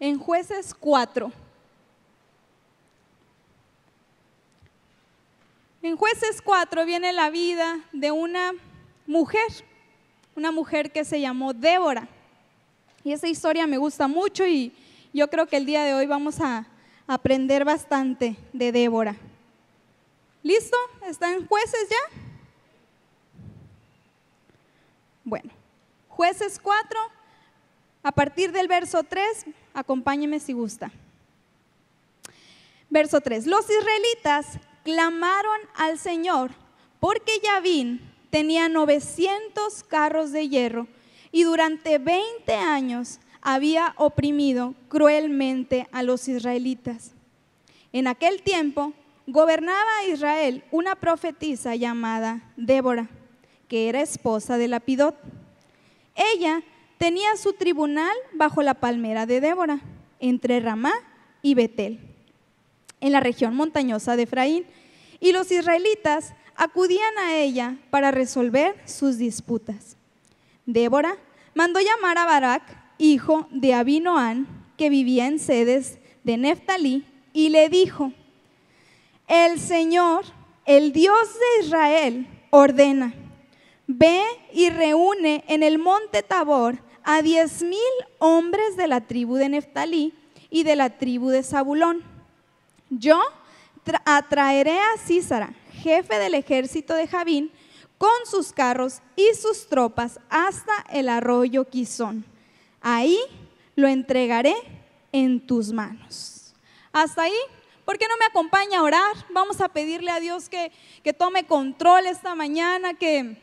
en jueces 4. En jueces 4 viene la vida de una mujer, una mujer que se llamó Débora. Y esa historia me gusta mucho y yo creo que el día de hoy vamos a aprender bastante de Débora. ¿Listo? ¿Están jueces ya? Bueno, jueces 4, a partir del verso 3 Acompáñeme si gusta. Verso 3. Los israelitas clamaron al Señor porque Yavín tenía 900 carros de hierro y durante 20 años había oprimido cruelmente a los israelitas. En aquel tiempo gobernaba Israel una profetisa llamada Débora, que era esposa de Lapidot. Ella tenía su tribunal bajo la palmera de Débora, entre Ramá y Betel, en la región montañosa de Efraín, y los israelitas acudían a ella para resolver sus disputas. Débora mandó llamar a Barak, hijo de Abinoán, que vivía en sedes de Neftalí, y le dijo, el Señor, el Dios de Israel, ordena, ve y reúne en el monte Tabor a diez mil hombres de la tribu de Neftalí y de la tribu de Zabulón. Yo atraeré a Císara, jefe del ejército de Javín, con sus carros y sus tropas hasta el arroyo Quizón. Ahí lo entregaré en tus manos. Hasta ahí, ¿por qué no me acompaña a orar? Vamos a pedirle a Dios que tome control esta mañana, que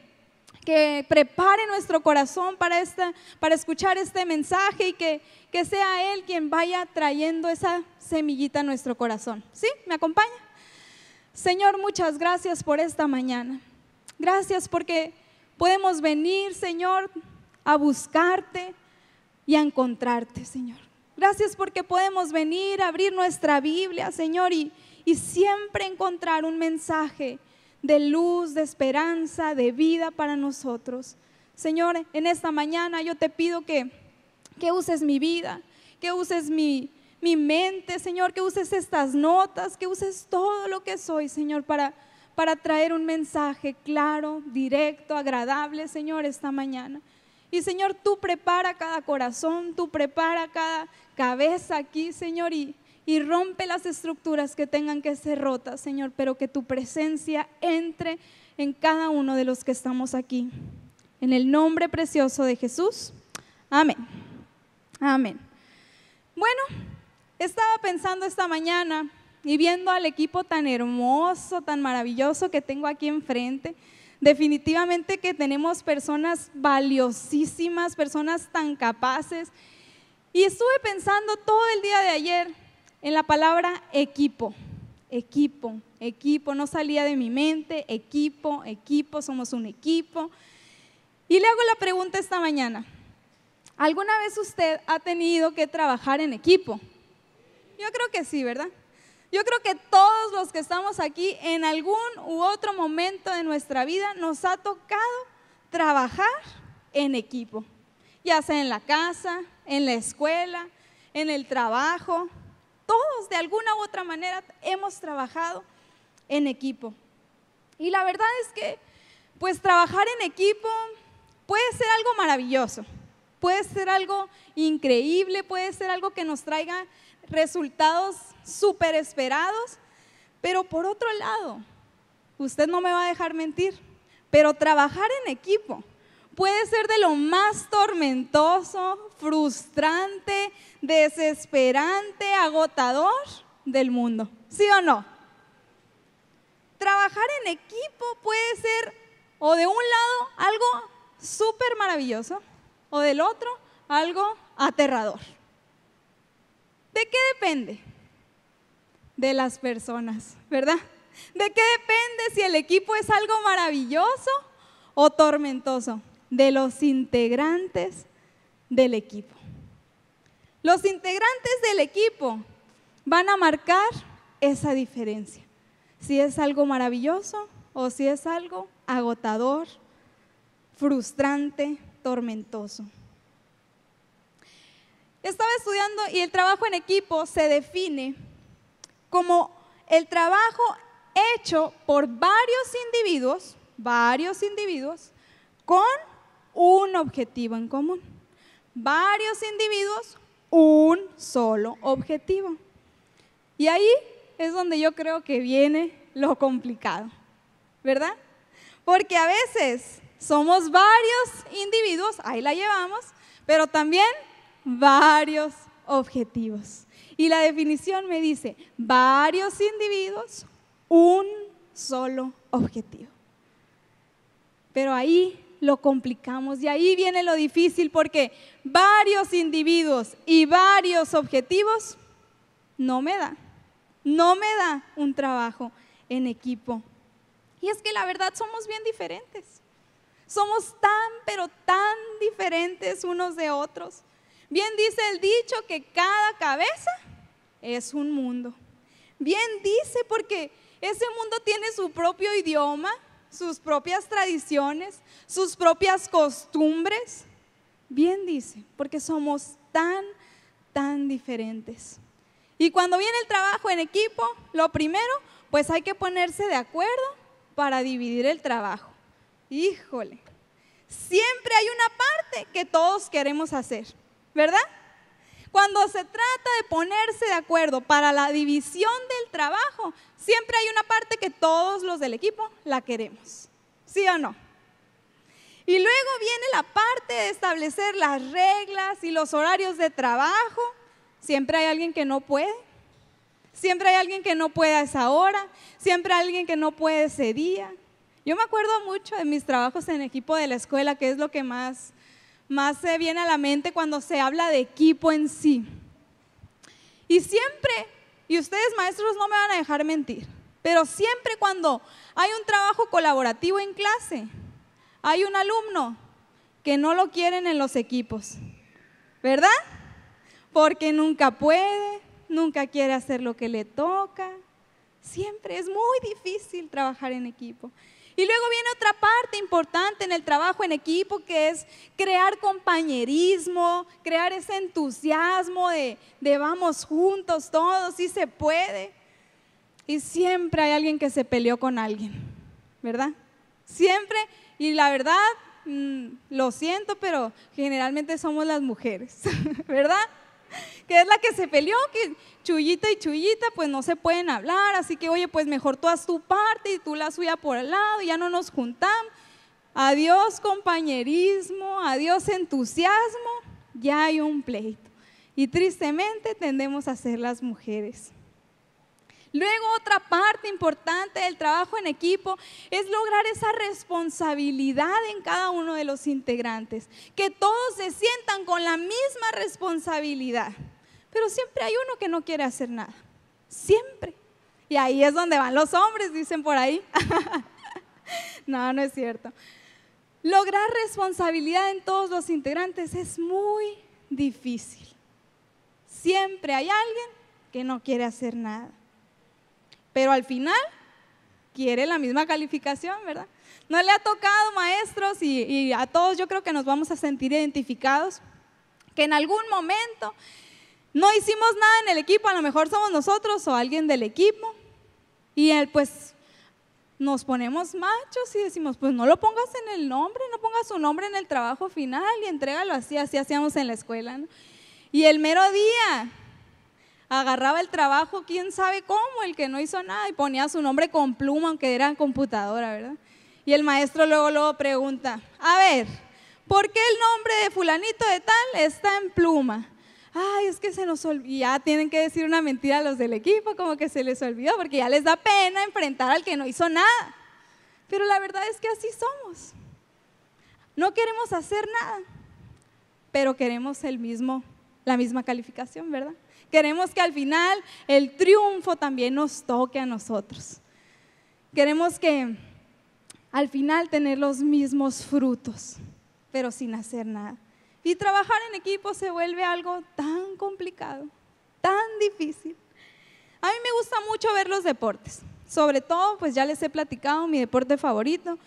que prepare nuestro corazón para, escuchar este mensaje y que, sea Él quien vaya trayendo esa semillita a nuestro corazón. ¿Sí? ¿Me acompaña? Señor, muchas gracias por esta mañana. Gracias porque podemos venir, Señor, a buscarte y a encontrarte, Señor. Gracias porque podemos venir a abrir nuestra Biblia, Señor, y siempre encontrar un mensaje de luz, de esperanza, de vida para nosotros. Señor, en esta mañana yo te pido que, que uses mi vida, que uses mi, mi mente, Señor, que uses estas notas, que uses todo lo que soy, Señor, para, para traer un mensaje claro, directo, agradable, Señor, esta mañana. Y Señor, tú prepara cada corazón, tú prepara cada cabeza aquí, Señor, y, y rompe las estructuras que tengan que ser rotas, Señor, pero que tu presencia entre en cada uno de los que estamos aquí. En el nombre precioso de Jesús. Amén. Amén. Bueno, estaba pensando esta mañana y viendo al equipo tan hermoso, tan maravilloso que tengo aquí enfrente. Definitivamente que tenemos personas valiosísimas, personas tan capaces. Y estuve pensando todo el día de ayer en la palabra equipo, equipo, equipo, no salía de mi mente, equipo, equipo, somos un equipo. Y le hago la pregunta esta mañana, ¿alguna vez usted ha tenido que trabajar en equipo? Yo creo que sí, ¿verdad? Yo creo que todos los que estamos aquí en algún u otro momento de nuestra vida nos ha tocado trabajar en equipo, ya sea en la casa, en la escuela, en el trabajo, todos de alguna u otra manera hemos trabajado en equipo. Y la verdad es que, pues trabajar en equipo puede ser algo maravilloso, puede ser algo increíble, puede ser algo que nos traiga resultados súper esperados, pero por otro lado, usted no me va a dejar mentir, pero trabajar en equipo puede ser de lo más tormentoso, frustrante, desesperante, agotador del mundo. ¿Sí o no? Trabajar en equipo puede ser o de un lado algo súper maravilloso o del otro algo aterrador. ¿De qué depende? De las personas, ¿verdad? ¿De qué depende si el equipo es algo maravilloso o tormentoso? De los integrantes del equipo. Los integrantes del equipo van a marcar esa diferencia. Si es algo maravilloso o si es algo agotador, frustrante, tormentoso. Estaba estudiando y el trabajo en equipo se define como el trabajo hecho por varios individuos, varios individuos, con un objetivo en común varios individuos, un solo objetivo. Y ahí es donde yo creo que viene lo complicado, ¿verdad? Porque a veces somos varios individuos, ahí la llevamos, pero también varios objetivos. Y la definición me dice, varios individuos, un solo objetivo. Pero ahí lo complicamos. Y ahí viene lo difícil porque varios individuos y varios objetivos no me da. No me da un trabajo en equipo. Y es que la verdad somos bien diferentes. Somos tan, pero tan diferentes unos de otros. Bien dice el dicho que cada cabeza es un mundo. Bien dice porque ese mundo tiene su propio idioma, sus propias tradiciones, sus propias costumbres. Bien dice, porque somos tan, tan diferentes. Y cuando viene el trabajo en equipo, lo primero, pues hay que ponerse de acuerdo para dividir el trabajo. Híjole, siempre hay una parte que todos queremos hacer, ¿verdad? Cuando se trata de ponerse de acuerdo para la división del trabajo, siempre hay una parte que todos los del equipo la queremos. ¿Sí o no? Y luego viene la parte de establecer las reglas y los horarios de trabajo. Siempre hay alguien que no puede. Siempre hay alguien que no puede a esa hora. Siempre hay alguien que no puede ese día. Yo me acuerdo mucho de mis trabajos en equipo de la escuela, que es lo que más más se viene a la mente cuando se habla de equipo en sí. Y siempre, y ustedes maestros no me van a dejar mentir, pero siempre cuando hay un trabajo colaborativo en clase, hay un alumno que no lo quieren en los equipos, ¿verdad? Porque nunca puede, nunca quiere hacer lo que le toca. Siempre es muy difícil trabajar en equipo. Y luego viene otra parte importante en el trabajo en equipo, que es crear compañerismo, crear ese entusiasmo de, de vamos juntos todos, si se puede. Y siempre hay alguien que se peleó con alguien, ¿verdad? Siempre, y la verdad, mm, lo siento, pero generalmente somos las mujeres, ¿verdad? que es la que se peleó, que chullita y chullita pues no se pueden hablar, así que oye, pues mejor tú haz tu parte y tú la suya por al lado, ya no nos juntamos. Adiós compañerismo, adiós entusiasmo, ya hay un pleito. Y tristemente tendemos a ser las mujeres. Luego otra parte importante del trabajo en equipo es lograr esa responsabilidad en cada uno de los integrantes, que todos se sientan con la misma responsabilidad. Pero siempre hay uno que no quiere hacer nada, siempre. Y ahí es donde van los hombres, dicen por ahí. no, no es cierto. Lograr responsabilidad en todos los integrantes es muy difícil. Siempre hay alguien que no quiere hacer nada pero al final quiere la misma calificación, ¿verdad? No le ha tocado, maestros, y, a todos yo creo que nos vamos a sentir identificados, que en algún momento no hicimos nada en el equipo, a lo mejor somos nosotros o alguien del equipo, y él pues nos ponemos machos y decimos, pues no lo pongas en el nombre, no pongas su nombre en el trabajo final y entrégalo así, así hacíamos en la escuela. Y el mero día agarraba el trabajo, quién sabe cómo, el que no hizo nada, y ponía su nombre con pluma, aunque era computadora, ¿verdad? Y el maestro luego, luego pregunta, a ver, ¿por qué el nombre de fulanito de tal está en pluma? Ay, es que se nos olvidó, ya tienen que decir una mentira a los del equipo, como que se les olvidó, porque ya les da pena enfrentar al que no hizo nada. Pero la verdad es que así somos. No queremos hacer nada, pero queremos el mismo, la misma calificación, ¿verdad? Queremos que al final el triunfo también nos toque a nosotros. Queremos que al final tener los mismos frutos, pero sin hacer nada. Y trabajar en equipo se vuelve algo tan complicado, tan difícil. A mí me gusta mucho ver los deportes. Sobre todo, pues ya les he platicado, mi deporte favorito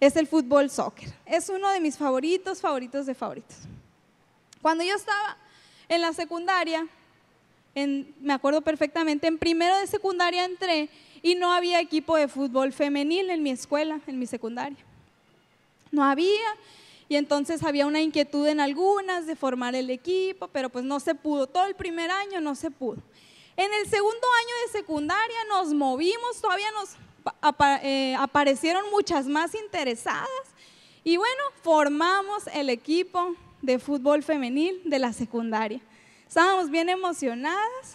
es el fútbol soccer. Es uno de mis favoritos, favoritos de favoritos. Cuando yo estaba en la secundaria, me acuerdo perfectamente, en primero de secundaria entré y no había equipo de fútbol femenil en mi escuela, en mi secundaria. No había, y entonces había una inquietud en algunas de formar el equipo, pero pues no se pudo, todo el primer año no se pudo. En el segundo año de secundaria nos movimos, todavía nos eh, aparecieron muchas más interesadas y bueno, formamos el equipo de fútbol femenil de la secundaria. Estábamos bien emocionadas,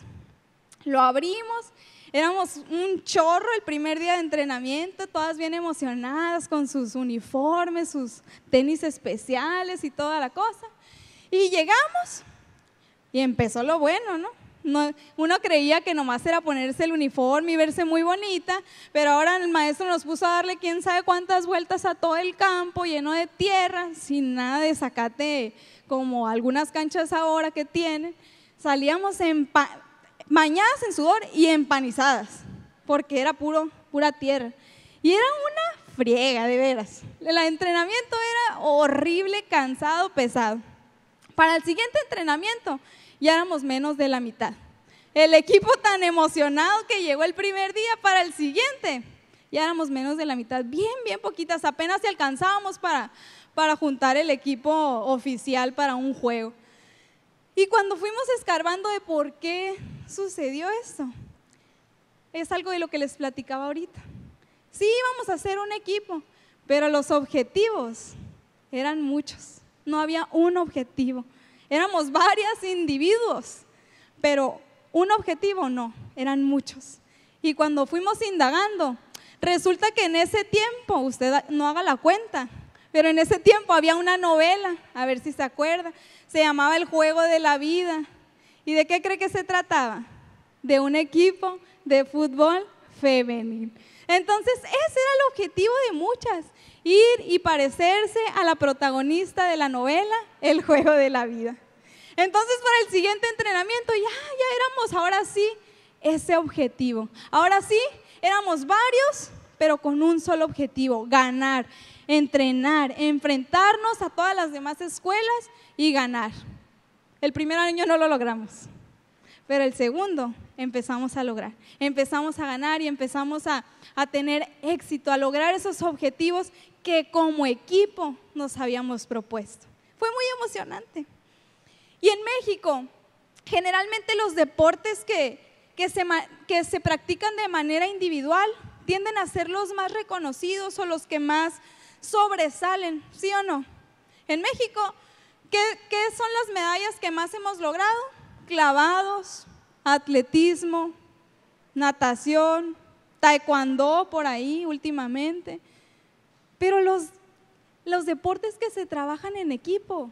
lo abrimos, éramos un chorro el primer día de entrenamiento, todas bien emocionadas con sus uniformes, sus tenis especiales y toda la cosa. Y llegamos y empezó lo bueno, ¿no? No, uno creía que nomás era ponerse el uniforme y verse muy bonita, pero ahora el maestro nos puso a darle quién sabe cuántas vueltas a todo el campo lleno de tierra, sin nada de sacate como algunas canchas ahora que tienen, salíamos en en sudor y empanizadas, porque era puro, pura tierra. Y era una friega, de veras. El entrenamiento era horrible, cansado, pesado. Para el siguiente entrenamiento ya éramos menos de la mitad. El equipo tan emocionado que llegó el primer día para el siguiente, ya éramos menos de la mitad, bien, bien poquitas, apenas si alcanzábamos para para juntar el equipo oficial para un juego. Y cuando fuimos escarbando de por qué sucedió esto, es algo de lo que les platicaba ahorita. Sí, íbamos a hacer un equipo, pero los objetivos eran muchos. No había un objetivo. Éramos varios individuos, pero un objetivo no, eran muchos. Y cuando fuimos indagando, resulta que en ese tiempo, usted no haga la cuenta, pero en ese tiempo había una novela, a ver si se acuerda, se llamaba El Juego de la Vida. ¿Y de qué cree que se trataba? De un equipo de fútbol femenil. Entonces ese era el objetivo de muchas, ir y parecerse a la protagonista de la novela El Juego de la Vida. Entonces para el siguiente entrenamiento ya, ya éramos ahora sí ese objetivo. Ahora sí éramos varios, pero con un solo objetivo, ganar entrenar, enfrentarnos a todas las demás escuelas y ganar. El primer año no lo logramos, pero el segundo empezamos a lograr, empezamos a ganar y empezamos a, tener éxito, a lograr esos objetivos que como equipo nos habíamos propuesto. Fue muy emocionante. Y en México, generalmente los deportes que, que, se, que se practican de manera individual tienden a ser los más reconocidos o los que más sobresalen, ¿sí o no? En México, ¿qué, son las medallas que más hemos logrado? Clavados, atletismo, natación, taekwondo por ahí últimamente. Pero los, los deportes que se trabajan en equipo,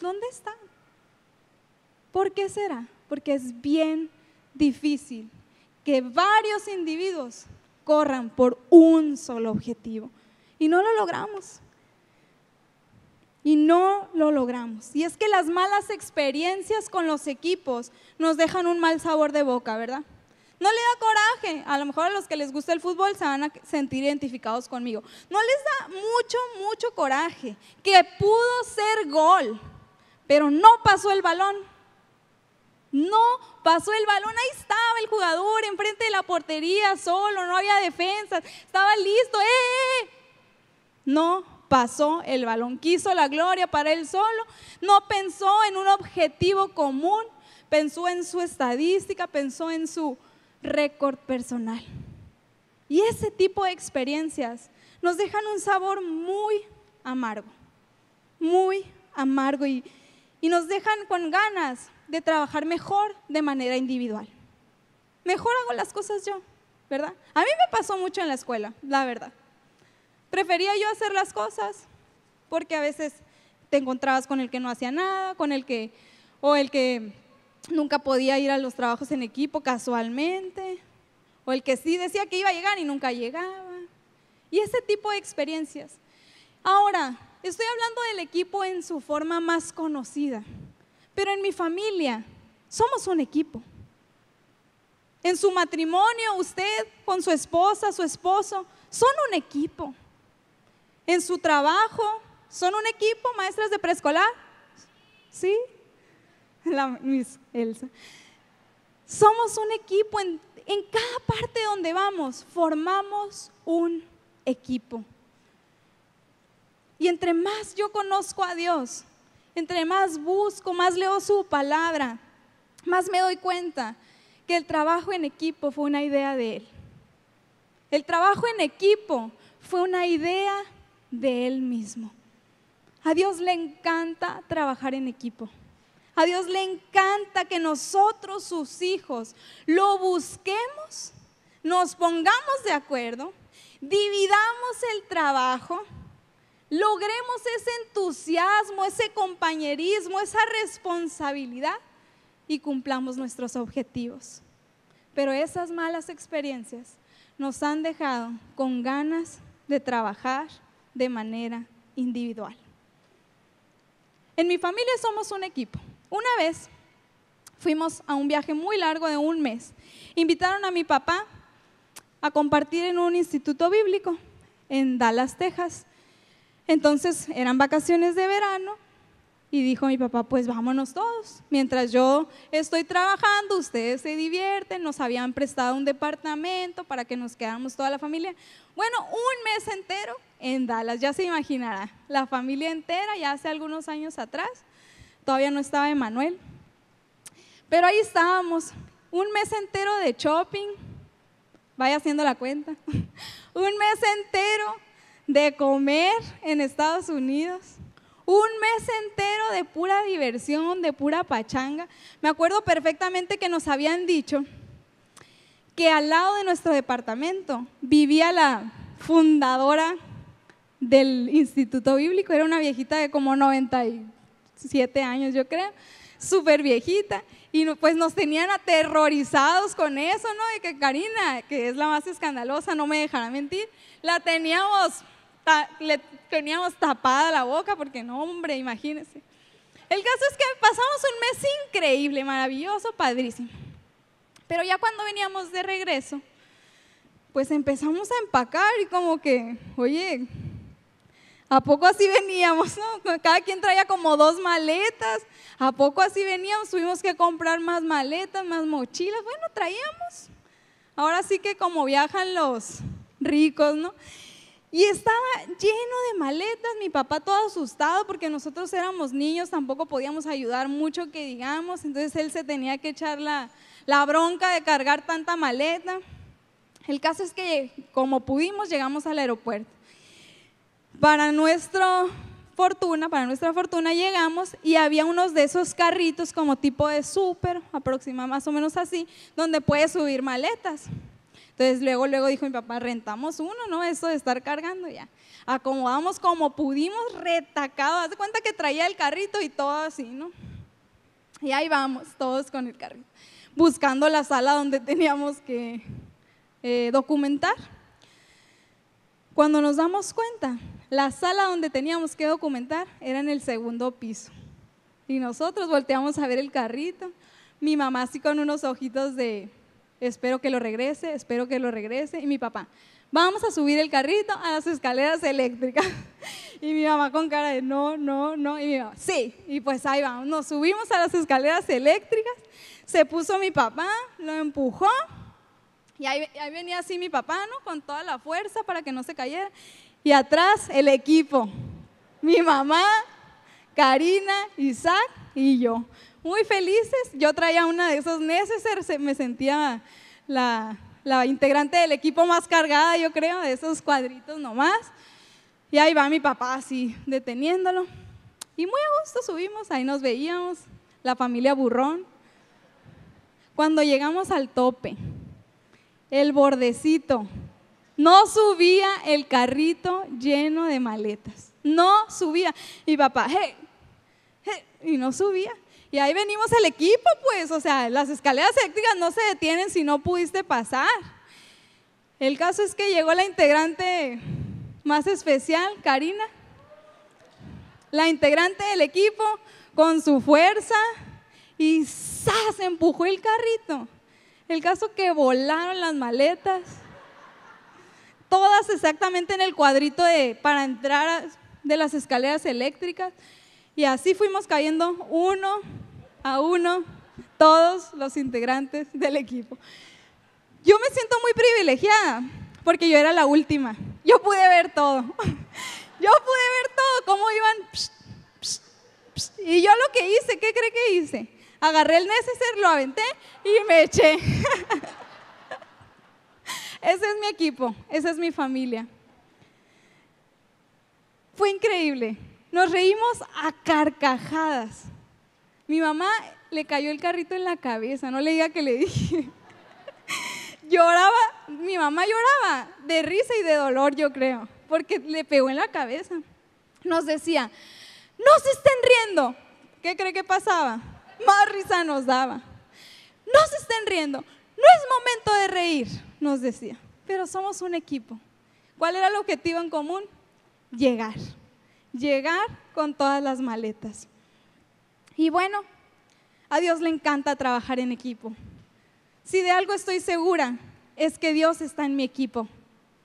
¿dónde están? ¿Por qué será? Porque es bien difícil que varios individuos corran por un solo objetivo. Y no lo logramos. Y no lo logramos. Y es que las malas experiencias con los equipos nos dejan un mal sabor de boca, ¿verdad? No le da coraje. A lo mejor a los que les gusta el fútbol se van a sentir identificados conmigo. No les da mucho, mucho coraje que pudo ser gol, pero no pasó el balón. No pasó el balón, ahí estaba el jugador enfrente de la portería solo, no había defensas, estaba listo. ¡Eh, eh, eh! no pasó el balón, quiso la gloria para él solo, no pensó en un objetivo común, pensó en su estadística, pensó en su récord personal. Y ese tipo de experiencias nos dejan un sabor muy amargo, muy amargo y, y nos dejan con ganas de trabajar mejor de manera individual. Mejor hago las cosas yo, ¿verdad? A mí me pasó mucho en la escuela, la verdad. Prefería yo hacer las cosas, porque a veces te encontrabas con el que no hacía nada, con el que, o el que nunca podía ir a los trabajos en equipo casualmente, o el que sí decía que iba a llegar y nunca llegaba. Y ese tipo de experiencias. Ahora, estoy hablando del equipo en su forma más conocida, pero en mi familia somos un equipo. En su matrimonio, usted con su esposa, su esposo, son un equipo en su trabajo. ¿Son un equipo, maestras de preescolar? ¿Sí? Elsa. Somos un equipo, en, en cada parte donde vamos, formamos un equipo. Y entre más yo conozco a Dios, entre más busco, más leo su palabra, más me doy cuenta que el trabajo en equipo fue una idea de Él. El trabajo en equipo fue una idea de Él mismo. A Dios le encanta trabajar en equipo. A Dios le encanta que nosotros, sus hijos, lo busquemos, nos pongamos de acuerdo, dividamos el trabajo, logremos ese entusiasmo, ese compañerismo, esa responsabilidad y cumplamos nuestros objetivos. Pero esas malas experiencias nos han dejado con ganas de trabajar, de manera individual. En mi familia somos un equipo. Una vez fuimos a un viaje muy largo de un mes. Invitaron a mi papá a compartir en un instituto bíblico en Dallas, Texas. Entonces eran vacaciones de verano y dijo mi papá, pues vámonos todos. Mientras yo estoy trabajando, ustedes se divierten, nos habían prestado un departamento para que nos quedáramos toda la familia. Bueno, un mes entero en Dallas. Ya se imaginará, la familia entera, ya hace algunos años atrás, todavía no estaba Emanuel. Pero ahí estábamos, un mes entero de shopping, vaya haciendo la cuenta, un mes entero de comer en Estados Unidos, un mes entero de pura diversión, de pura pachanga. Me acuerdo perfectamente que nos habían dicho que al lado de nuestro departamento vivía la fundadora del Instituto Bíblico, era una viejita de como 97 años, yo creo, súper viejita, y pues nos tenían aterrorizados con eso, ¿no? De que Karina, que es la más escandalosa, no me dejará mentir, la teníamos, le teníamos tapada la boca, porque no, hombre, imagínense. El caso es que pasamos un mes increíble, maravilloso, padrísimo. Pero ya cuando veníamos de regreso, pues empezamos a empacar y como que, oye, ¿A poco así veníamos? No? Cada quien traía como dos maletas. ¿A poco así veníamos? Tuvimos que comprar más maletas, más mochilas. Bueno, traíamos. Ahora sí que como viajan los ricos, ¿no? Y estaba lleno de maletas, mi papá todo asustado porque nosotros éramos niños, tampoco podíamos ayudar mucho que digamos, entonces él se tenía que echar la, la bronca de cargar tanta maleta. El caso es que como pudimos llegamos al aeropuerto. Para nuestra fortuna, para nuestra fortuna llegamos y había unos de esos carritos como tipo de súper, aproxima más o menos así, donde puedes subir maletas. Entonces luego, luego dijo mi papá, rentamos uno, ¿no? Eso de estar cargando ya. Acomodamos como pudimos, retacado. Haz de cuenta que traía el carrito y todo así, ¿no? Y ahí vamos, todos con el carrito, buscando la sala donde teníamos que eh, documentar. Cuando nos damos cuenta la sala donde teníamos que documentar era en el segundo piso. Y nosotros volteamos a ver el carrito. Mi mamá así con unos ojitos de espero que lo regrese, espero que lo regrese. Y mi papá, vamos a subir el carrito a las escaleras eléctricas. Y mi mamá con cara de no, no, no. Y mi mamá, sí. Y pues ahí vamos. Nos subimos a las escaleras eléctricas. Se puso mi papá, lo empujó. Y ahí, ahí venía así mi papá, ¿no? Con toda la fuerza para que no se cayera y atrás el equipo. Mi mamá, Karina, Isaac y yo. Muy felices. Yo traía una de esos necesarios, me sentía la, la integrante del equipo más cargada, yo creo, de esos cuadritos nomás. Y ahí va mi papá así, deteniéndolo. Y muy a gusto subimos, ahí nos veíamos, la familia burrón. Cuando llegamos al tope, el bordecito, no subía el carrito lleno de maletas. No subía. Y papá, hey, y no subía. Y ahí venimos el equipo, pues, o sea, las escaleras eléctricas no se detienen si no pudiste pasar. El caso es que llegó la integrante más especial, Karina, la integrante del equipo, con su fuerza, y ¡zas! empujó el carrito. El caso que volaron las maletas todas exactamente en el cuadrito de, para entrar de las escaleras eléctricas. Y así fuimos cayendo uno a uno, todos los integrantes del equipo. Yo me siento muy privilegiada porque yo era la última. Yo pude ver todo. Yo pude ver todo, cómo iban. Y yo lo que hice, ¿qué cree que hice? Agarré el neceser, lo aventé y me eché. Ese es mi equipo, esa es mi familia. Fue increíble. Nos reímos a carcajadas. Mi mamá le cayó el carrito en la cabeza, no le diga que le dije. lloraba, mi mamá lloraba de risa y de dolor, yo creo, porque le pegó en la cabeza. Nos decía, no se estén riendo. ¿Qué cree que pasaba? Más risa nos daba. No se estén riendo. No es momento de reír nos decía, pero somos un equipo. ¿Cuál era el objetivo en común? Llegar, llegar con todas las maletas. Y bueno, a Dios le encanta trabajar en equipo. Si de algo estoy segura, es que Dios está en mi equipo,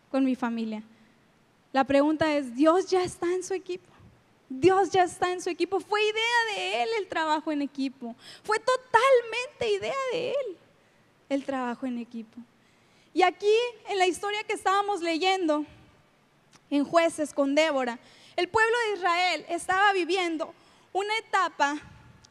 con mi familia. La pregunta es, ¿Dios ya está en su equipo? Dios ya está en su equipo. Fue idea de Él el trabajo en equipo. Fue totalmente idea de Él el trabajo en equipo. Y aquí en la historia que estábamos leyendo, en jueces con Débora, el pueblo de Israel estaba viviendo una etapa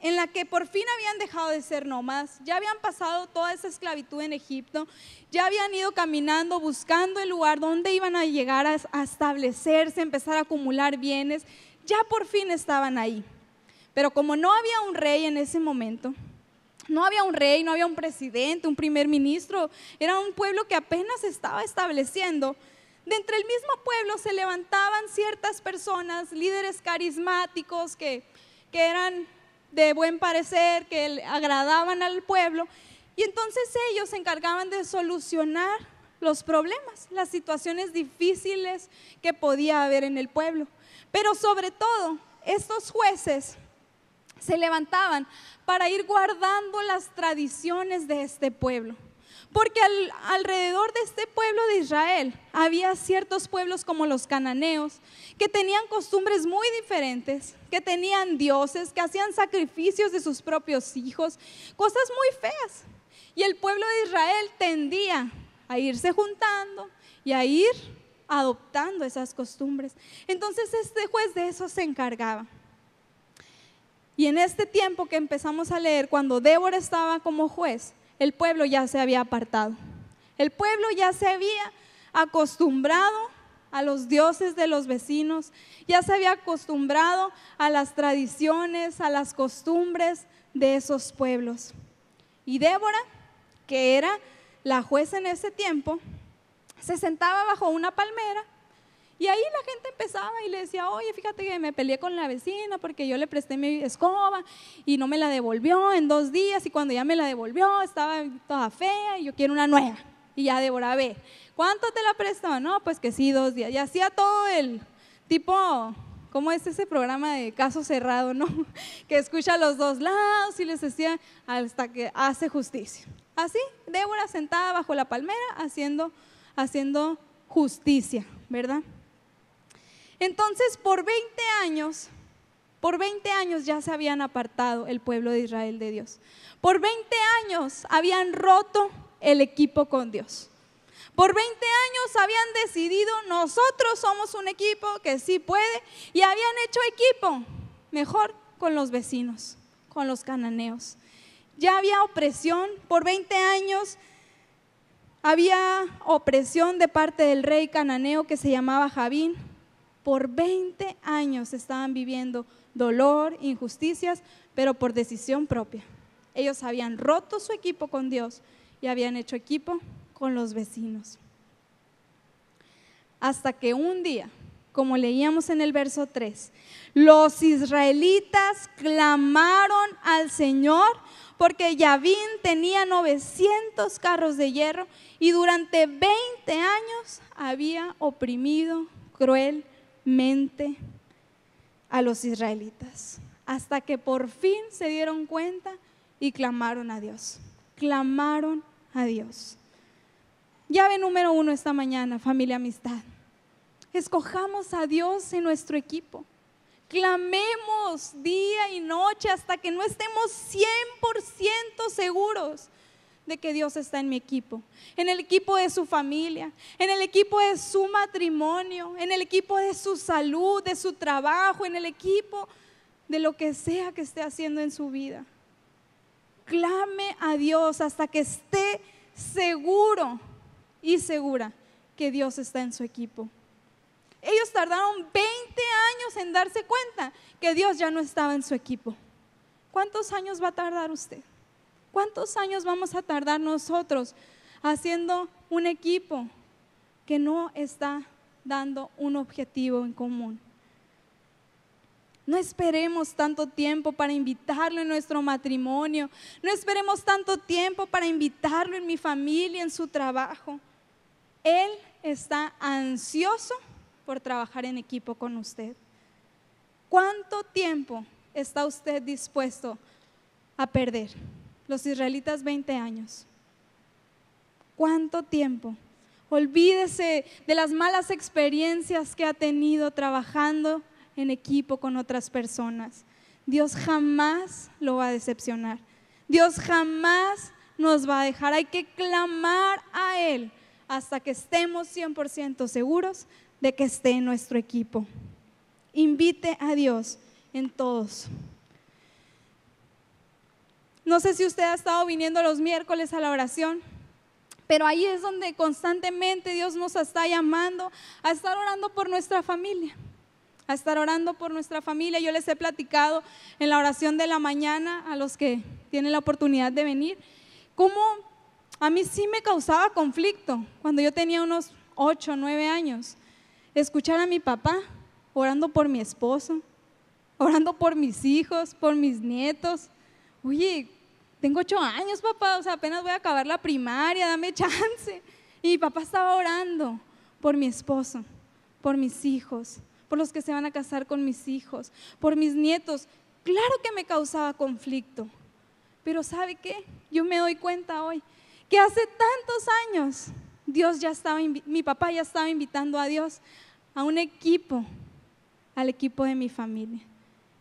en la que por fin habían dejado de ser nomás, ya habían pasado toda esa esclavitud en Egipto, ya habían ido caminando buscando el lugar donde iban a llegar a, a establecerse, empezar a acumular bienes, ya por fin estaban ahí. Pero como no había un rey en ese momento, no había un rey, no había un presidente, un primer ministro, era un pueblo que apenas estaba estableciendo. De entre el mismo pueblo se levantaban ciertas personas, líderes carismáticos que, que eran de buen parecer, que agradaban al pueblo, y entonces ellos se encargaban de solucionar los problemas, las situaciones difíciles que podía haber en el pueblo. Pero sobre todo, estos jueces se levantaban para ir guardando las tradiciones de este pueblo. Porque alrededor de este pueblo de Israel había ciertos pueblos como los cananeos, que tenían costumbres muy diferentes, que tenían dioses, que hacían sacrificios de sus propios hijos, cosas muy feas. Y el pueblo de Israel tendía a irse juntando y a ir adoptando esas costumbres. Entonces este juez de eso se encargaba. Y en este tiempo que empezamos a leer, cuando Débora estaba como juez, el pueblo ya se había apartado. El pueblo ya se había acostumbrado a los dioses de los vecinos, ya se había acostumbrado a las tradiciones, a las costumbres de esos pueblos. Y Débora, que era la juez en ese tiempo, se sentaba bajo una palmera y ahí la gente empezaba y le decía, oye, fíjate que me peleé con la vecina porque yo le presté mi escoba y no me la devolvió en dos días y cuando ya me la devolvió estaba toda fea y yo quiero una nueva. Y ya Débora, ve, ¿cuánto te la prestó? No, pues que sí, dos días. Y hacía todo el tipo ¿Cómo es ese programa de caso cerrado, no? Que escucha a los dos lados y les decía hasta que hace justicia. Así, Débora sentada bajo la palmera haciendo, haciendo justicia, ¿verdad? Entonces, por 20 años, por 20 años ya se habían apartado el pueblo de Israel de Dios. Por 20 años habían roto el equipo con Dios. Por 20 años habían decidido, nosotros somos un equipo que sí puede, y habían hecho equipo, mejor con los vecinos, con los cananeos. Ya había opresión, por 20 años había opresión de parte del rey cananeo que se llamaba Javín por 20 años estaban viviendo dolor, injusticias, pero por decisión propia. Ellos habían roto su equipo con Dios y habían hecho equipo con los vecinos. Hasta que un día, como leíamos en el verso 3, los israelitas clamaron al Señor porque Yavín tenía 900 carros de hierro y durante 20 años había oprimido cruel mente a los israelitas, hasta que por fin se dieron cuenta y clamaron a Dios, clamaron a Dios. Llave número uno esta mañana, familia amistad. Escojamos a Dios en nuestro equipo. Clamemos día y noche hasta que no estemos 100% seguros que Dios está en mi equipo, en el equipo de su familia, en el equipo de su matrimonio, en el equipo de su salud, de su trabajo, en el equipo de lo que sea que esté haciendo en su vida. Clame a Dios hasta que esté seguro y segura que Dios está en su equipo. Ellos tardaron 20 años en darse cuenta que Dios ya no estaba en su equipo. ¿Cuántos años va a tardar usted? ¿Cuántos años vamos a tardar nosotros haciendo un equipo que no está dando un objetivo en común? No esperemos tanto tiempo para invitarlo en nuestro matrimonio. No esperemos tanto tiempo para invitarlo en mi familia, en su trabajo. Él está ansioso por trabajar en equipo con usted. ¿Cuánto tiempo está usted dispuesto a perder? los israelitas 20 años. ¿Cuánto tiempo? Olvídese de las malas experiencias que ha tenido trabajando en equipo con otras personas. Dios jamás lo va a decepcionar. Dios jamás nos va a dejar. Hay que clamar a Él hasta que estemos 100% seguros de que esté en nuestro equipo. Invite a Dios en todos. No sé si usted ha estado viniendo los miércoles a la oración. Pero ahí es donde constantemente Dios nos está llamando a estar orando por nuestra familia, a estar orando por nuestra familia. Yo les he platicado en la oración de la mañana a los que tienen la oportunidad de venir, cómo a mí sí me causaba conflicto cuando yo tenía unos 8, 9 años, escuchar a mi papá orando por mi esposo, orando por mis hijos, por mis nietos. Oye, tengo ocho años, papá, o sea, apenas voy a acabar la primaria, dame chance. Y mi papá estaba orando por mi esposo, por mis hijos, por los que se van a casar con mis hijos, por mis nietos. Claro que me causaba conflicto, pero ¿sabe qué? Yo me doy cuenta hoy que hace tantos años Dios ya estaba, mi papá ya estaba invitando a Dios a un equipo, al equipo de mi familia.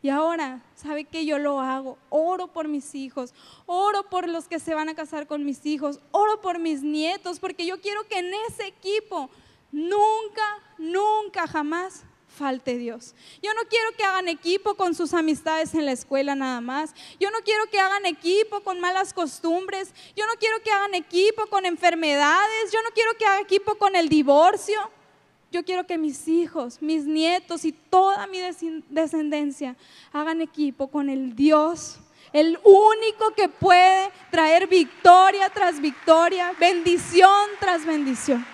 Y ahora, ¿sabe que yo lo hago? Oro por mis hijos, oro por los que se van a casar con mis hijos, oro por mis nietos, porque yo quiero que en ese equipo nunca, nunca, jamás falte Dios. Yo no quiero que hagan equipo con sus amistades en la escuela nada más. Yo no quiero que hagan equipo con malas costumbres. Yo no quiero que hagan equipo con enfermedades. Yo no quiero que hagan equipo con el divorcio. Yo quiero que mis hijos, mis nietos y toda mi descendencia hagan equipo con el Dios, el único que puede traer victoria tras victoria, bendición tras bendición.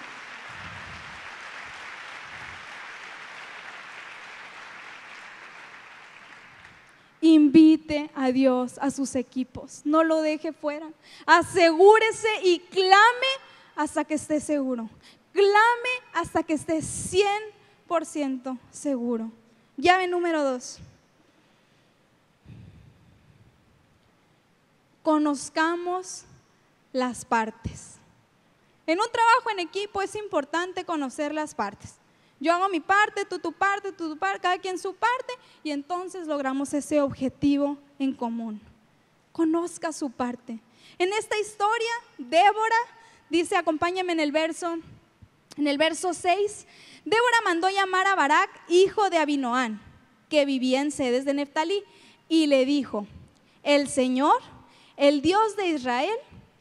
Invite a Dios a sus equipos, no lo deje fuera. Asegúrese y clame hasta que esté seguro clame hasta que esté 100% seguro. Llave número dos. Conozcamos las partes. En un trabajo en equipo es importante conocer las partes. Yo hago mi parte, tú tu parte, tú tu parte, cada quien su parte y entonces logramos ese objetivo en común. Conozca su parte. En esta historia, Débora dice, acompáñame en el verso en el verso 6, Débora mandó llamar a Barak, hijo de Abinoán, que vivía en sedes de Neftalí, y le dijo, el Señor, el Dios de Israel,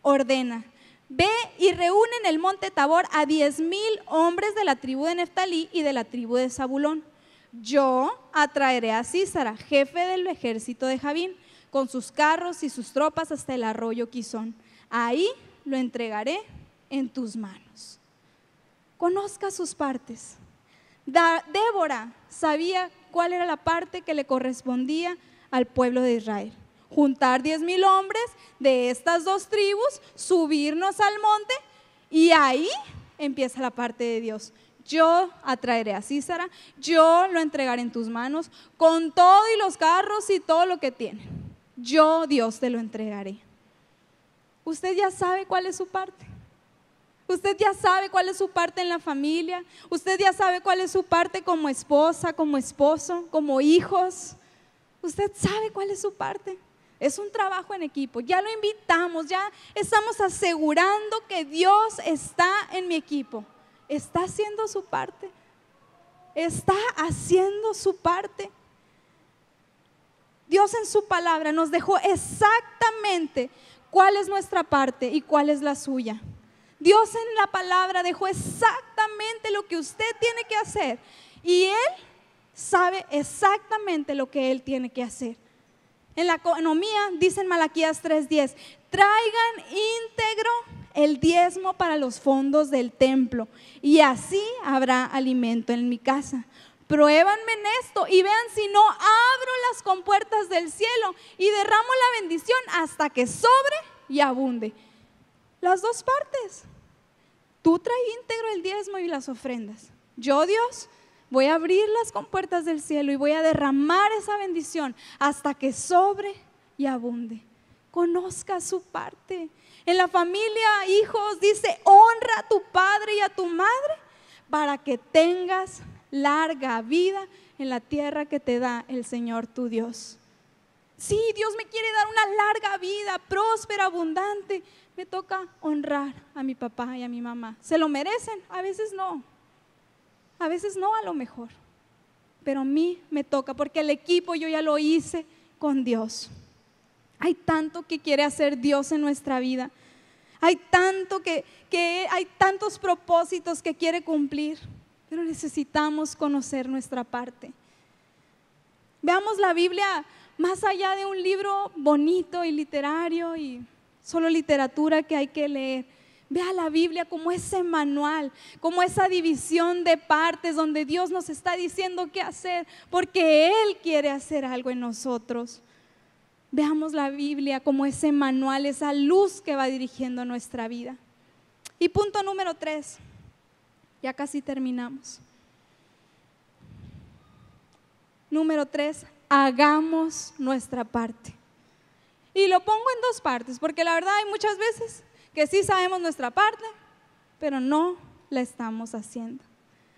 ordena, ve y reúne en el monte Tabor a diez mil hombres de la tribu de Neftalí y de la tribu de Zabulón. Yo atraeré a Císara, jefe del ejército de Javín, con sus carros y sus tropas hasta el arroyo Quizón. Ahí lo entregaré en tus manos. Conozca sus partes. Débora sabía cuál era la parte que le correspondía al pueblo de Israel. Juntar diez mil hombres de estas dos tribus, subirnos al monte y ahí empieza la parte de Dios. Yo atraeré a Císara, yo lo entregaré en tus manos con todo y los carros y todo lo que tiene. Yo, Dios, te lo entregaré. Usted ya sabe cuál es su parte. Usted ya sabe cuál es su parte en la familia. Usted ya sabe cuál es su parte como esposa, como esposo, como hijos. Usted sabe cuál es su parte. Es un trabajo en equipo. Ya lo invitamos, ya estamos asegurando que Dios está en mi equipo. Está haciendo su parte. Está haciendo su parte. Dios en su palabra nos dejó exactamente cuál es nuestra parte y cuál es la suya. Dios en la palabra dejó exactamente lo que usted tiene que hacer. Y Él sabe exactamente lo que Él tiene que hacer. En la economía, dicen Malaquías 3:10, traigan íntegro el diezmo para los fondos del templo y así habrá alimento en mi casa. Pruébanme en esto y vean si no abro las compuertas del cielo y derramo la bendición hasta que sobre y abunde. Las dos partes tú trae íntegro el diezmo y las ofrendas. Yo, Dios, voy a abrir las compuertas del cielo y voy a derramar esa bendición hasta que sobre y abunde. Conozca su parte. En la familia, hijos, dice, honra a tu padre y a tu madre para que tengas larga vida en la tierra que te da el Señor tu Dios. Sí, Dios me quiere dar una larga vida, próspera, abundante, me toca honrar a mi papá y a mi mamá. ¿Se lo merecen? A veces no. A veces no a lo mejor. Pero a mí me toca porque el equipo yo ya lo hice con Dios. Hay tanto que quiere hacer Dios en nuestra vida. Hay tanto que, que hay tantos propósitos que quiere cumplir. Pero necesitamos conocer nuestra parte. Veamos la Biblia más allá de un libro bonito y literario y solo literatura que hay que leer. Vea la Biblia como ese manual, como esa división de partes donde Dios nos está diciendo qué hacer, porque Él quiere hacer algo en nosotros. Veamos la Biblia como ese manual, esa luz que va dirigiendo nuestra vida. Y punto número tres, ya casi terminamos. Número tres, hagamos nuestra parte. Y lo pongo en dos partes, porque la verdad hay muchas veces que sí sabemos nuestra parte, pero no la estamos haciendo.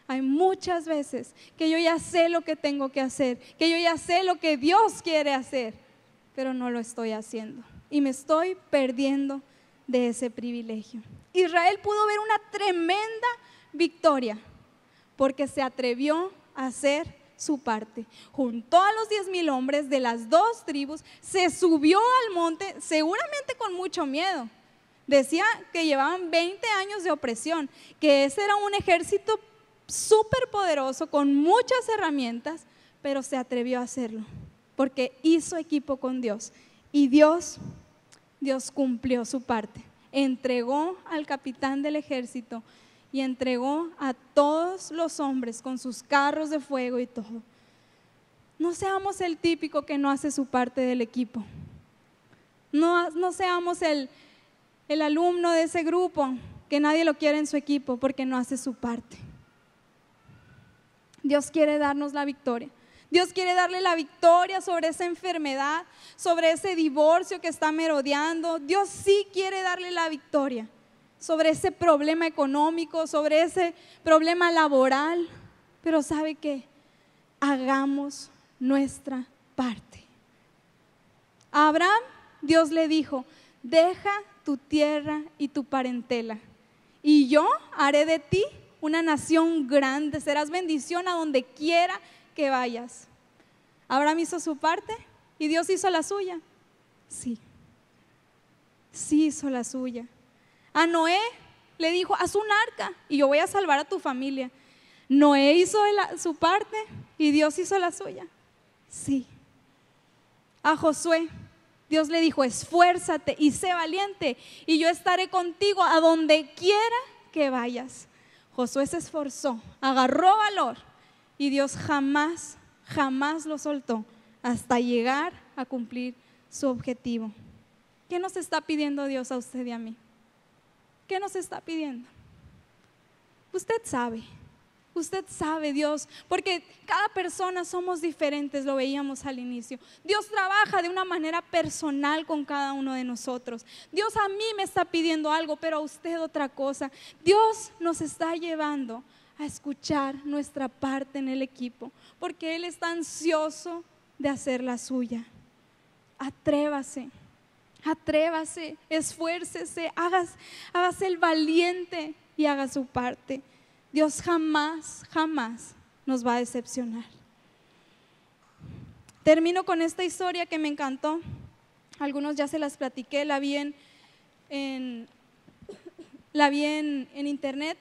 Hay muchas veces que yo ya sé lo que tengo que hacer, que yo ya sé lo que Dios quiere hacer, pero no lo estoy haciendo. Y me estoy perdiendo de ese privilegio. Israel pudo ver una tremenda victoria porque se atrevió a hacer su parte. Juntó a los diez mil hombres de las dos tribus, se subió al monte, seguramente con mucho miedo. Decía que llevaban 20 años de opresión, que ese era un ejército súper poderoso, con muchas herramientas, pero se atrevió a hacerlo, porque hizo equipo con Dios. Y Dios, Dios cumplió su parte, entregó al capitán del ejército y entregó a todos los hombres con sus carros de fuego y todo. No seamos el típico que no hace su parte del equipo. No, seamos el, el alumno de ese grupo que nadie lo quiere en su equipo porque no hace su parte. Dios quiere darnos la victoria. Dios quiere darle la victoria sobre esa enfermedad, sobre ese divorcio que está merodeando. Dios sí quiere darle la victoria sobre ese problema económico, sobre ese problema laboral. Pero sabe que Hagamos nuestra parte. A Abraham, Dios le dijo, deja tu tierra y tu parentela, y yo haré de ti una nación grande, serás bendición a donde quiera que vayas. Abraham hizo su parte y Dios hizo la suya. Sí, sí hizo la suya. A Noé le dijo, haz un arca y yo voy a salvar a tu familia. Noé hizo su parte y Dios hizo la suya. Sí. A Josué, Dios le dijo, esfuérzate y sé valiente y yo estaré contigo a donde quiera que vayas. Josué se esforzó, agarró valor y Dios jamás, jamás lo soltó hasta llegar a cumplir su objetivo. ¿Qué nos está pidiendo Dios a usted y a mí? ¿Qué nos está pidiendo? Usted sabe, usted sabe Dios, porque cada persona somos diferentes, lo veíamos al inicio. Dios trabaja de una manera personal con cada uno de nosotros. Dios a mí me está pidiendo algo, pero a usted otra cosa. Dios nos está llevando a escuchar nuestra parte en el equipo, porque Él está ansioso de hacer la suya. Atrévase atrévase, esfuércese, hagas, hágase el valiente y haga su parte. Dios jamás, jamás nos va a decepcionar. Termino con esta historia que me encantó. Algunos ya se las platiqué, la vi en, la internet.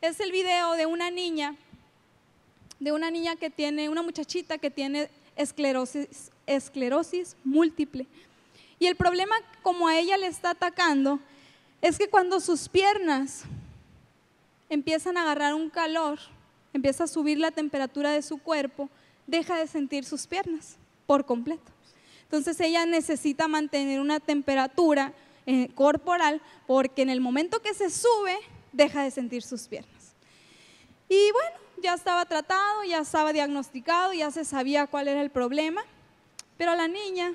Es el video de una niña, de una niña que tiene, una muchachita que tiene esclerosis múltiple. Y el problema como a ella le está atacando es que cuando sus piernas empiezan a agarrar un calor, empieza a subir la temperatura de su cuerpo, deja de sentir sus piernas por completo. Entonces ella necesita mantener una temperatura eh, corporal porque en el momento que se sube, deja de sentir sus piernas. Y bueno, ya estaba tratado, ya estaba diagnosticado, ya se sabía cuál era el problema, pero la niña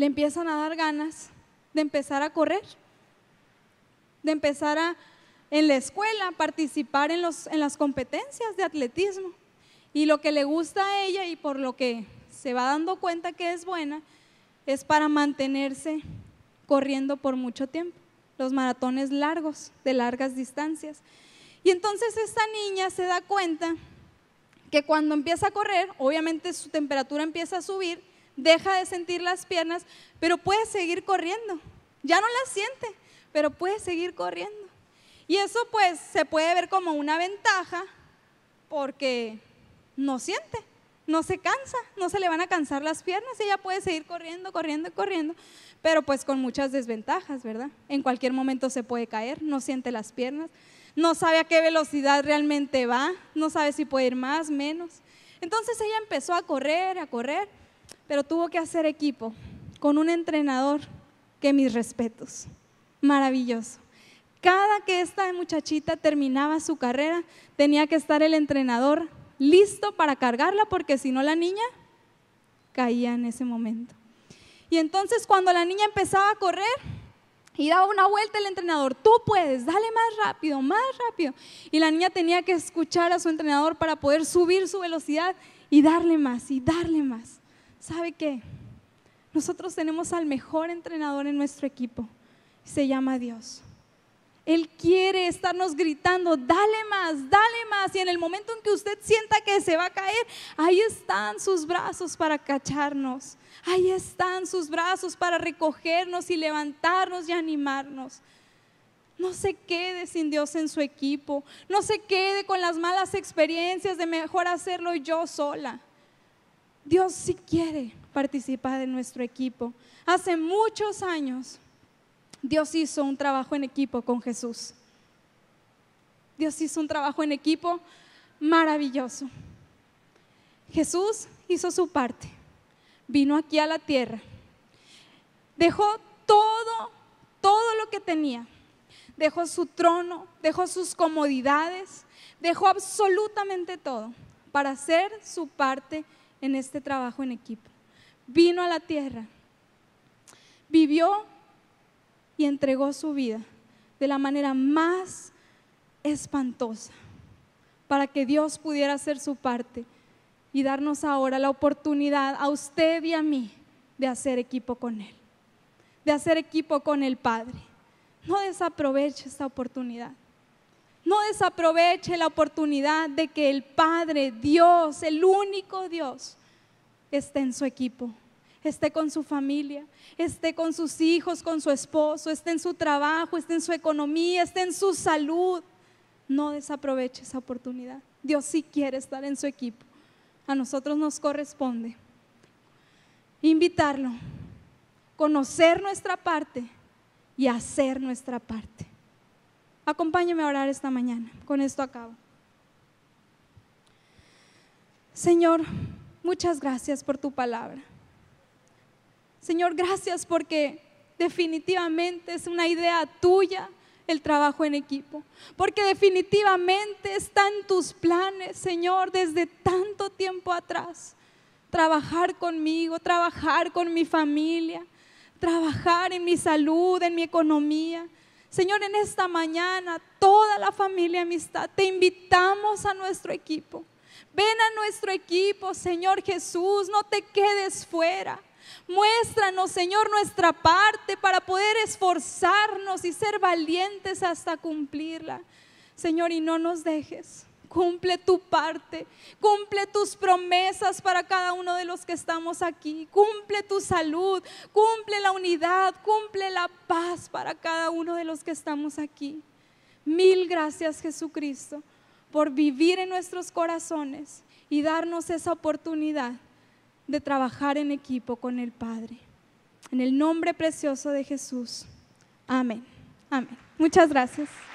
le empiezan a dar ganas de empezar a correr, de empezar a en la escuela participar en, los, en las competencias de atletismo. Y lo que le gusta a ella y por lo que se va dando cuenta que es buena es para mantenerse corriendo por mucho tiempo, los maratones largos, de largas distancias. Y entonces esta niña se da cuenta que cuando empieza a correr, obviamente su temperatura empieza a subir deja de sentir las piernas, pero puede seguir corriendo. Ya no las siente, pero puede seguir corriendo. Y eso pues se puede ver como una ventaja porque no siente, no se cansa, no se le van a cansar las piernas ella puede seguir corriendo, corriendo, y corriendo, pero pues con muchas desventajas, ¿verdad? En cualquier momento se puede caer, no siente las piernas, no sabe a qué velocidad realmente va, no sabe si puede ir más, menos. Entonces ella empezó a correr, a correr, pero tuvo que hacer equipo con un entrenador que mis respetos. Maravilloso. Cada que esta muchachita terminaba su carrera, tenía que estar el entrenador listo para cargarla porque si no la niña caía en ese momento. Y entonces cuando la niña empezaba a correr y daba una vuelta el entrenador, tú puedes, dale más rápido, más rápido. Y la niña tenía que escuchar a su entrenador para poder subir su velocidad y darle más y darle más. ¿sabe qué? Nosotros tenemos al mejor entrenador en nuestro equipo. Se llama Dios. Él quiere estarnos gritando, dale más, dale más. Y en el momento en que usted sienta que se va a caer, ahí están sus brazos para cacharnos. Ahí están sus brazos para recogernos y levantarnos y animarnos. No se quede sin Dios en su equipo. No se quede con las malas experiencias de mejor hacerlo yo sola. Dios sí quiere participar de nuestro equipo. Hace muchos años Dios hizo un trabajo en equipo con Jesús. Dios hizo un trabajo en equipo maravilloso. Jesús hizo su parte, vino aquí a la tierra, dejó todo, todo lo que tenía, dejó su trono, dejó sus comodidades, dejó absolutamente todo para hacer su parte en este trabajo en equipo. Vino a la tierra, vivió y entregó su vida de la manera más espantosa para que Dios pudiera hacer su parte y darnos ahora la oportunidad a usted y a mí de hacer equipo con Él, de hacer equipo con el Padre. No desaproveche esta oportunidad. No desaproveche la oportunidad de que el Padre, Dios, el único Dios, esté en su equipo, esté con su familia, esté con sus hijos, con su esposo, esté en su trabajo, esté en su economía, esté en su salud. No desaproveche esa oportunidad. Dios sí quiere estar en su equipo. A nosotros nos corresponde invitarlo, conocer nuestra parte y hacer nuestra parte. Acompáñeme a orar esta mañana. Con esto acabo. Señor, muchas gracias por tu palabra. Señor, gracias porque definitivamente es una idea tuya el trabajo en equipo, porque definitivamente está en tus planes, Señor, desde tanto tiempo atrás. Trabajar conmigo, trabajar con mi familia, trabajar en mi salud, en mi economía, Señor, en esta mañana, toda la familia amistad, te invitamos a nuestro equipo. Ven a nuestro equipo, Señor Jesús, no te quedes fuera. Muéstranos, Señor, nuestra parte para poder esforzarnos y ser valientes hasta cumplirla. Señor, y no nos dejes cumple tu parte, cumple tus promesas para cada uno de los que estamos aquí, cumple tu salud, cumple la unidad, cumple la paz para cada uno de los que estamos aquí. Mil gracias Jesucristo por vivir en nuestros corazones y darnos esa oportunidad de trabajar en equipo con el Padre. En el nombre precioso de Jesús. Amén. Amén. Muchas gracias.